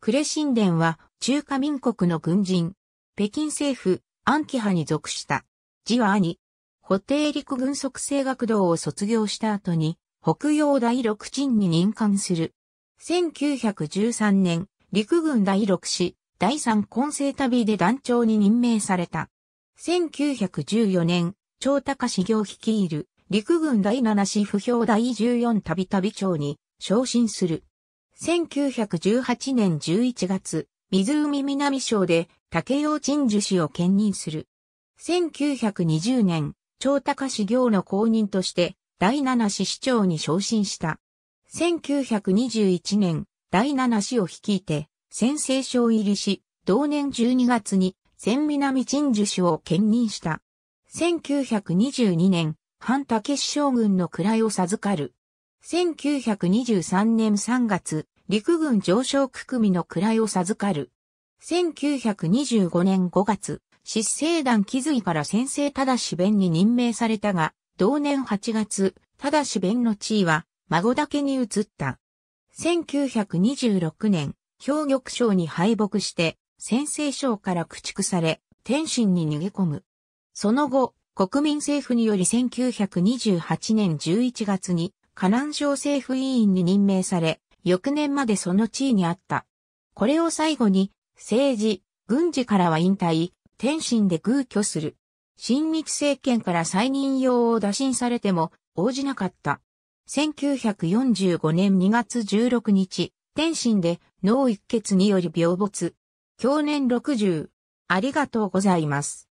クレシンデンは中華民国の軍人、北京政府、暗記派に属した。字は兄、補定陸軍即成学堂を卒業した後に、北洋第六鎮に任官する。1913年、陸軍第六師、第三混成旅で団長に任命された。1914年、長高市行率いる陸軍第七師不評第14旅旅長に昇進する。1918年11月、湖南省で竹陽鎮守氏を兼任する。1920年、長高市行の公認として、第七市市長に昇進した。1921年、第七市を率いて、先制省入りし、同年12月に、陝南鎮守氏を兼任した。1922年、反武将軍の位を授かる。1923年3月、陸軍上昇区組の位を授かる。1925年5月、失政団気づいから先生ただし弁に任命されたが、同年8月、ただし弁の地位は、孫だけに移った。1926年、兵玉省に敗北して、先生省から駆逐され、天津に逃げ込む。その後、国民政府により1928年11月に河南省政府委員に任命され、翌年までその地位にあった。これを最後に、政治、軍事からは引退、天津で偶居する。新日政権から再任用を打診されても応じなかった。1945年2月16日、天津で脳一血により病没。去年60。ありがとうございます。